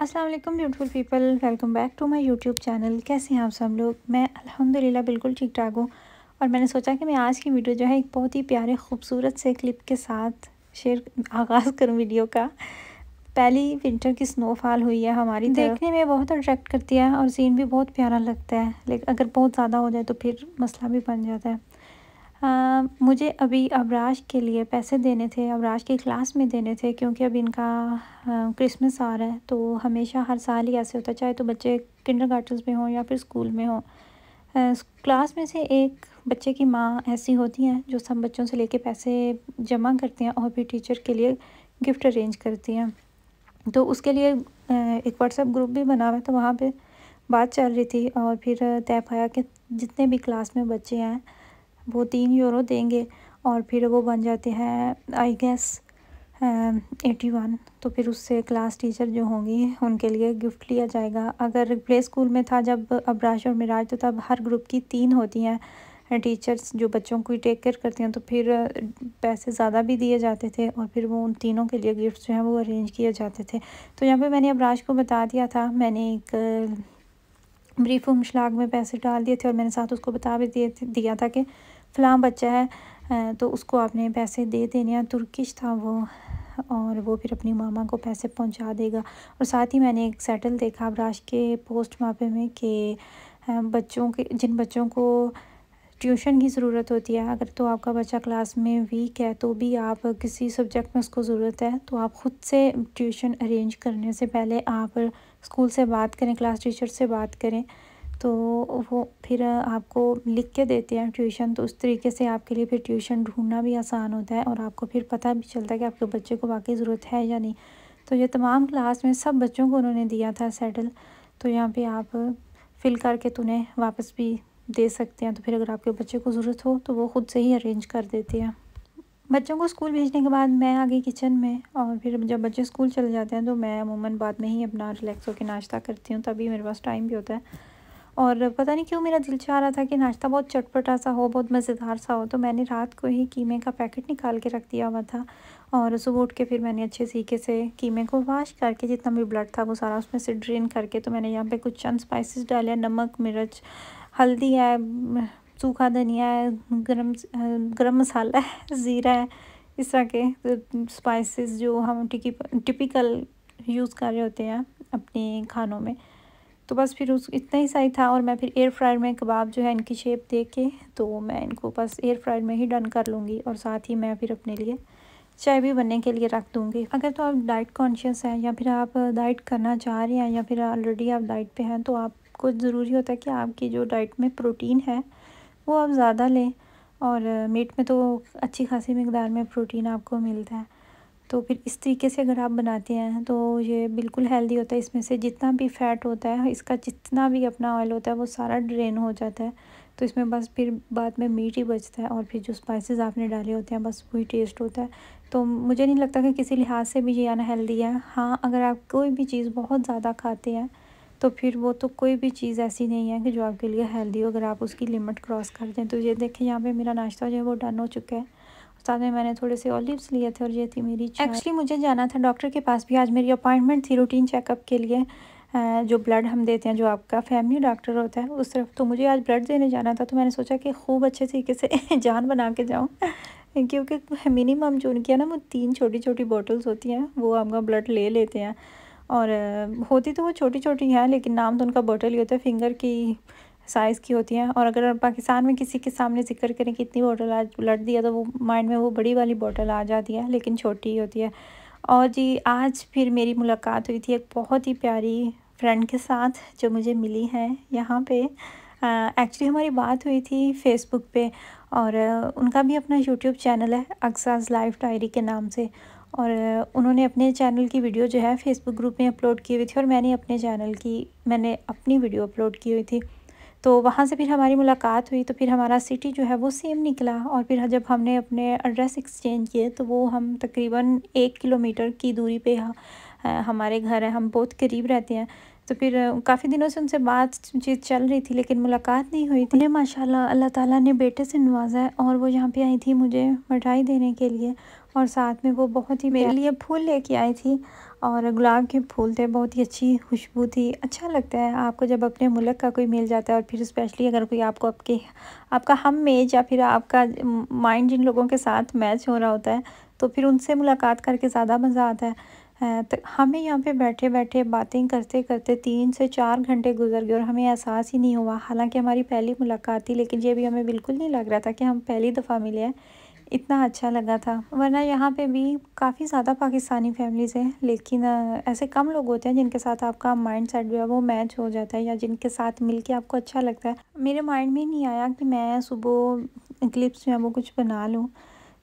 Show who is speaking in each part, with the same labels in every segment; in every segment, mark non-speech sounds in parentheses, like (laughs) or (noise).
Speaker 1: Aslam beautiful people welcome back to my YouTube channel कैसे हैं आप सब लोग मैं अल्हम्दुलिल्लाह बिल्कुल ठीक ठाक हूँ और मैंने सोचा कि मैं आज की वीडियो जो है एक बहुत ही प्यारे खूबसूरत से क्लिप के साथ शेयर आगाज़ करूँ वीडियो का पहली विंटर की स्नोफॉल हुई है हमारी देखने में बहुत अट्रैक्ट करती है और सीन भी बहुत प्यारा लगता है लेकिन अगर बहुत ज़्यादा हो जाए तो फिर मसला भी बन जाता है आ, मुझे अभी अबराज के लिए पैसे देने थे अबराज की क्लास में देने थे क्योंकि अब इनका क्रिसमस आ रहा है तो हमेशा हर साल ही ऐसे होता है चाहे तो बच्चे किंडर गार्टन में हों या फिर स्कूल में हों क्लास में से एक बच्चे की माँ ऐसी होती हैं जो सब बच्चों से लेके पैसे जमा करती हैं और फिर टीचर के लिए गिफ्ट अरेंज करती हैं तो उसके लिए एक व्हाट्सएप ग्रुप भी बना हुआ है तो वहाँ पे बात चल रही थी और फिर तय पाया कि जितने भी क्लास में बच्चे हैं वो तीन यूरो देंगे और फिर वो बन जाते हैं आई गेस एटी वन तो फिर उससे क्लास टीचर जो होंगी उनके लिए गिफ्ट लिया जाएगा अगर प्ले स्कूल में था जब अब्राश और मिराज तो तब हर ग्रुप की तीन होती हैं टीचर्स जो बच्चों को टेक केयर करती हैं तो फिर पैसे ज़्यादा भी दिए जाते थे और फिर वो उन तीनों के लिए गिफ्ट जो हैं वो अरेंज किए जाते थे तो यहाँ पे मैंने अबराज को बता दिया था मैंने एक ब्रीफ उमशलाग में पैसे डाल दिए थे और मैंने साथ उसको बता भी दिए दिया था कि फलाम बच्चा है तो उसको आपने पैसे दे देने हैं तुर्किश था वो और वो फिर अपनी मामा को पैसे पहुंचा देगा और साथ ही मैंने एक सेटल देखा अब राश के पोस्ट मापे में कि बच्चों के जिन बच्चों को ट्यूशन की ज़रूरत होती है अगर तो आपका बच्चा क्लास में वीक है तो भी आप किसी सब्जेक्ट में उसको ज़रूरत है तो आप ख़ुद से ट्यूशन अरेंज करने से पहले आप स्कूल से बात करें क्लास टीचर से बात करें तो वो फिर आपको लिख के देते हैं ट्यूशन तो उस तरीके से आपके लिए फिर ट्यूशन ढूंढना भी आसान होता है और आपको फिर पता भी चलता है कि आपके बच्चे को वाकई ज़रूरत है या नहीं तो ये तमाम क्लास में सब बच्चों को उन्होंने दिया था सेटल तो यहाँ पे आप फिल करके तो उन्हें वापस भी दे सकते हैं तो फिर अगर आपके बच्चे को ज़रूरत हो तो वो ख़ुद से ही अरेंज कर देते हैं बच्चों को स्कूल भेजने के बाद मैं आ गई किचन में और फिर जब बच्चे स्कूल चले जाते हैं तो मैं अमूमन बाद में ही अपना रिलैक्स होकर नाश्ता करती हूँ तभी मेरे पास टाइम भी होता है और पता नहीं क्यों मेरा दिल चाह रहा था कि नाश्ता बहुत चटपटा सा हो बहुत मज़ेदार सा हो तो मैंने रात को ही कीमे का पैकेट निकाल के रख दिया हुआ था और सुबह उठ के फिर मैंने अच्छे सीखे से कीमे को वाश करके जितना भी ब्लड था वो सारा उसमें से ड्रेन करके तो मैंने यहाँ पर कुछ चंद स्पाइसिस डाले नमक मिर्च हल्दी है सूखा धनिया है गरम गरम मसाला है ज़ीरा है इस तरह के स्पाइसेस जो हम टिकी टिपिकल यूज़ कर रहे होते हैं अपने खानों में तो बस फिर उस इतना ही सही था और मैं फिर एयर फ्रायर में कबाब जो है इनकी शेप दे के तो मैं इनको बस एयर फ्रायर में ही डन कर लूँगी और साथ ही मैं फिर अपने लिए चाय भी बनने के लिए रख दूँगी अगर तो आप डाइट कॉन्शियस हैं या फिर आप डाइट करना चाह रहे हैं या फिर ऑलरेडी आप डाइट पर हैं तो आपको ज़रूरी होता है कि आपकी जो डाइट में प्रोटीन है वो आप ज़्यादा लें और मीट में तो अच्छी खासी मकदार में प्रोटीन आपको मिलता है तो फिर इस तरीके से अगर आप बनाते हैं तो ये बिल्कुल हेल्दी होता है इसमें से जितना भी फैट होता है इसका जितना भी अपना ऑयल होता है वो सारा ड्रेन हो जाता है तो इसमें बस फिर बाद में मीट ही बचता है और फिर जो स्पाइसेस आपने डाले होते हैं बस वही टेस्ट होता है तो मुझे नहीं लगता कि किसी लिहाज से भी ये आना हेल्दी है हाँ अगर आप कोई भी चीज़ बहुत ज़्यादा खाते हैं तो फिर वो तो कोई भी चीज़ ऐसी नहीं है कि जो आपके लिए हेल्दी हो अगर आप उसकी लिमिट क्रॉस कर दें तो ये देखें यहाँ पर मेरा नाश्ता जो है वो डन हो चुका है साथ में मैंने थोड़े से ऑलिव्स लिए थे और ये थी मेरी एक्चुअली मुझे जाना था डॉक्टर के पास भी आज मेरी अपॉइंटमेंट थी रूटीन चेकअप के लिए जो ब्लड हम देते हैं जो आपका फैमिली डॉक्टर होता है उस तरफ तो मुझे आज ब्लड देने जाना था तो मैंने सोचा कि खूब अच्छे तरीके से (laughs) जान बना के जाऊँ (laughs) क्योंकि मिनिमम जो उनकी है ना वो तीन छोटी छोटी बॉटल्स होती हैं वो आपका ब्लड ले लेते हैं और होती तो वो छोटी छोटी हैं लेकिन नाम तो उनका बॉटल ही होता है फिंगर की साइज़ की होती हैं और अगर पाकिस्तान में किसी के सामने जिक्र करें कि इतनी बॉटल आज लड़ दिया तो वो माइंड में वो बड़ी वाली बॉटल आ जाती है लेकिन छोटी ही होती है और जी आज फिर मेरी मुलाकात हुई थी एक बहुत ही प्यारी फ्रेंड के साथ जो मुझे मिली है यहाँ पे एक्चुअली हमारी बात हुई थी फेसबुक पे और उनका भी अपना यूट्यूब चैनल है अक्साज लाइफ डायरी के नाम से और उन्होंने अपने चैनल की वीडियो जो है फेसबुक ग्रुप में अपलोड की हुई थी और मैंने अपने चैनल की मैंने अपनी वीडियो अपलोड की हुई थी तो वहाँ से फिर हमारी मुलाकात हुई तो फिर हमारा सिटी जो है वो सेम निकला और फिर जब हमने अपने एड्रेस एक्सचेंज किए तो वो हम तकरीबन एक किलोमीटर की दूरी पे हमारे घर है हम बहुत करीब रहते हैं तो फिर काफ़ी दिनों से उनसे बात चीज चल रही थी लेकिन मुलाकात नहीं हुई थी माशाल्लाह अल्लाह ताला ने बेटे से नवाजा है और वो यहाँ पे आई थी मुझे मिठाई देने के लिए और साथ में वो बहुत ही मेरे लिए फूल लेके आई थी और गुलाब के फूल थे बहुत ही अच्छी खुशबू थी अच्छा लगता है आपको जब अपने मुल्क का कोई मिल जाता है और फिर स्पेशली अगर कोई आपको आपके आपका हम में या फिर आपका माइंड जिन लोगों के साथ मैच हो रहा होता है तो फिर उनसे मुलाकात करके ज़्यादा मज़ा आता है तो हमें यहाँ पे बैठे बैठे बातें करते करते तीन से चार घंटे गुजर गए और हमें एहसास ही नहीं हुआ हालांकि हमारी पहली मुलाकात थी लेकिन ये भी हमें बिल्कुल नहीं लग रहा था कि हम पहली दफ़ा मिले हैं इतना अच्छा लगा था वरना यहाँ पे भी काफ़ी ज़्यादा पाकिस्तानी फैमिलीज़ हैं लेकिन ऐसे कम लोग होते हैं जिनके साथ आपका माइंड सेट जो है वो मैच हो जाता है या जिनके साथ मिल के आपको अच्छा लगता है मेरे माइंड में नहीं आया कि मैं सुबह क्लिप्स में वो कुछ बना लूँ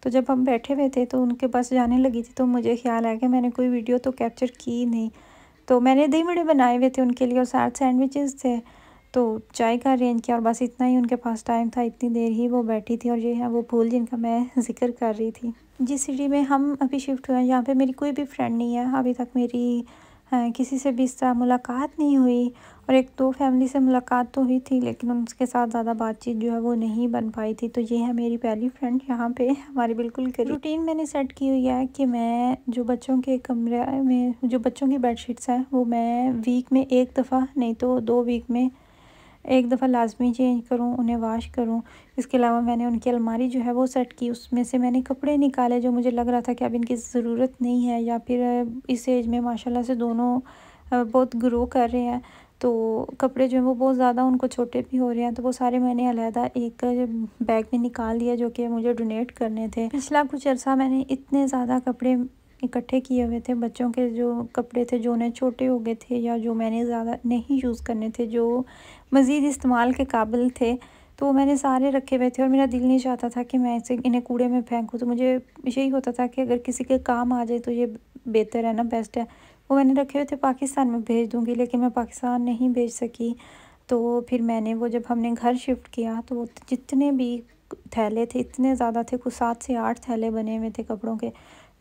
Speaker 1: तो जब हम बैठे हुए थे तो उनके पास जाने लगी थी तो मुझे ख्याल आया कि मैंने कोई वीडियो तो कैप्चर की नहीं तो मैंने दही बड़े बनाए हुए थे उनके लिए और साथ सैंडविचेस थे तो चाय का अरेंज किया और बस इतना ही उनके पास टाइम था इतनी देर ही वो बैठी थी और ये है वो फूल जिनका मैं (laughs) जिक्र कर रही थी जिस सिटी में हम अभी शिफ्ट हुए हैं यहाँ पे मेरी कोई भी फ्रेंड नहीं है अभी तक मेरी आ, किसी से भी इस तरह मुलाकात नहीं हुई और एक दो फैमिली से मुलाकात तो हुई थी लेकिन उनके साथ ज़्यादा बातचीत जो है वो नहीं बन पाई थी तो ये है मेरी पहली फ्रेंड यहाँ पे हमारे बिल्कुल करीब रूटीन मैंने सेट की हुई है कि मैं जो बच्चों के कमरे में जो बच्चों की बेडशीट्स हैं वो मैं वीक में एक दफ़ा नहीं तो दो वीक में एक दफ़ा लाजमी चेंज करूँ उन्हें वाश करूँ इसके अलावा मैंने उनकी अलमारी जो है वो सेट की उसमें से मैंने कपड़े निकाले जो मुझे लग रहा था कि अब इनकी ज़रूरत नहीं है या फिर इस एज में माशाल्लाह से दोनों बहुत ग्रो कर रहे हैं तो कपड़े जो हैं वो बहुत ज़्यादा उनको छोटे भी हो रहे हैं तो वो सारे मैंने अलहदा एक बैग में निकाल दिया जो कि मुझे डोनेट करने थे पिछला कुछ अर्सा मैंने इतने ज़्यादा कपड़े इकट्ठे किए हुए थे बच्चों के जो कपड़े थे जो उन्हें छोटे हो गए थे या जो मैंने ज़्यादा नहीं यूज़ करने थे जो मज़ीद इस्तेमाल के काबिल थे तो मैंने सारे रखे हुए थे और मेरा दिल नहीं चाहता था कि मैं इसे इन्हें कूड़े में फेंकूँ तो मुझे यही होता था कि अगर किसी के काम आ जाए तो ये बेहतर है ना बेस्ट है वो मैंने रखे हुए थे पाकिस्तान में भेज दूँगी लेकिन मैं पाकिस्तान नहीं भेज सकी तो फिर मैंने वो जब हमने घर शिफ्ट किया तो जितने भी थैले थे इतने ज़्यादा थे कुछ सात से आठ थैले बने हुए थे कपड़ों के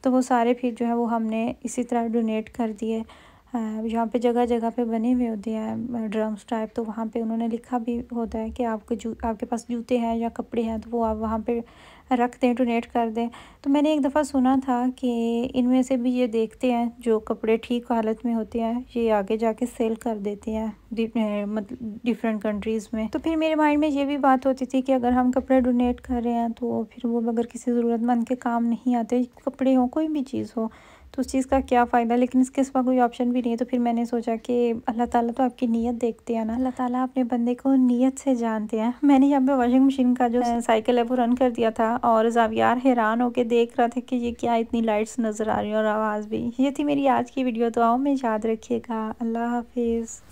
Speaker 1: तो वो सारे फिर जो है वो हमने इसी तरह डोनेट कर दिए यहाँ पे जगह जगह पे बने हुए होते हैं ड्रम्स टाइप तो वहाँ पे उन्होंने लिखा भी होता है कि आपके जू आपके पास जूते हैं या कपड़े हैं तो वो आप वहाँ पे रख दें डोनेट कर दें तो मैंने एक दफ़ा सुना था कि इनमें से भी ये देखते हैं जो कपड़े ठीक हालत में होते हैं ये आगे जाके सेल कर देते हैं मतलब डिफरेंट कंट्रीज़ में तो फिर मेरे माइंड में ये भी बात होती थी कि अगर हम कपड़े डोनेट कर रहे हैं तो फिर वो अगर किसी ज़रूरतमंद के काम नहीं आते कपड़े हों कोई भी चीज़ हो तो उस चीज़ का क्या फ़ायदा लेकिन इसके सिवा कोई ऑप्शन भी नहीं है तो फिर मैंने सोचा कि अल्लाह ताला तो आपकी नीयत देखते हैं ना अल्लाह ताला अपने बंदे को नीयत से जानते हैं मैंने यहाँ पे वॉशिंग मशीन का जो साइकिल है वो रन कर दिया था और जावियार हैरान होकर देख रहा था कि ये क्या इतनी लाइट्स नज़र आ रही है और आवाज़ भी ये थी मेरी आज की वीडियो तो आओ मैं याद रखिएगा अल्लाह हाफिज़